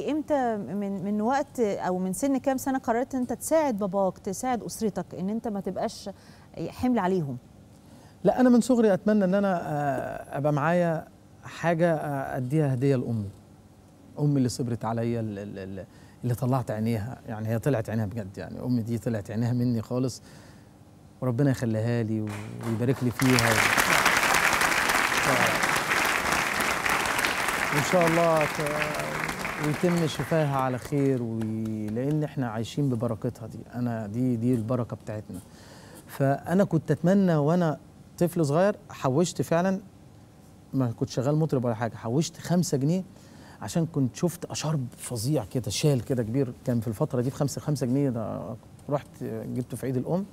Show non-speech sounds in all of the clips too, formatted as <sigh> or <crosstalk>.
امتى من من وقت او من سن كام سنه قررت انت تساعد باباك تساعد اسرتك ان انت ما تبقاش حمل عليهم لا انا من صغري اتمنى ان انا آه، ابقى معايا حاجه آه، اديها هديه لامي امي اللي صبرت عليا اللي طلعت عينيها يعني هي طلعت عينيها بجد يعني امي دي طلعت عينيها مني خالص وربنا يخليها لي ويبارك لي فيها و... <laughs> ان شاء الله ت... ويتم شفاها على خير ولان لان احنا عايشين ببركتها دي انا دي دي البركه بتاعتنا فانا كنت اتمنى وانا طفل صغير حوشت فعلا ما كنت شغال مطرب ولا حاجه حوشت 5 جنيه عشان كنت شفت اشرب فظيع كده شال كده كبير كان في الفتره دي ب 5 5 جنيه ده رحت جبته في عيد الام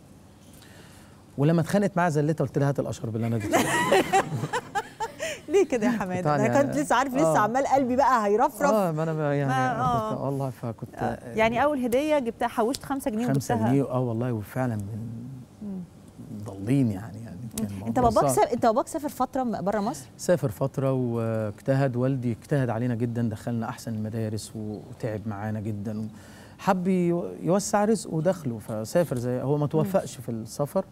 ولما اتخانقت معاها زلتها قلت لها هات الاشرب اللي انا اديته <laughs> كده يا حماده انا كنت لسه عارف لسه آه. عمال قلبي بقى هيرفرف اه ما انا يعني آه. والله فكنت آه. يعني اول هديه جبتها حوشت 5 جنيه وجبتها 5 جنيه اه والله وفعلا ضالين يعني يعني انت باباك انت باباك سافر فتره بره مصر؟ سافر فتره واجتهد والدي اجتهد علينا جدا دخلنا احسن المدارس وتعب معانا جدا حب يوسع رزقه ودخله فسافر زي هو ما توفقش في السفر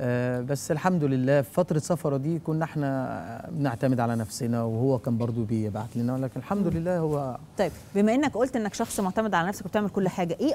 آه، بس الحمد لله في فترة سفره دي كنا احنا بنعتمد على نفسنا وهو كان برضو بيبعت لنا لكن الحمد لله هو طيب بما انك قلت انك شخص معتمد على نفسك وبتعمل كل حاجة ايه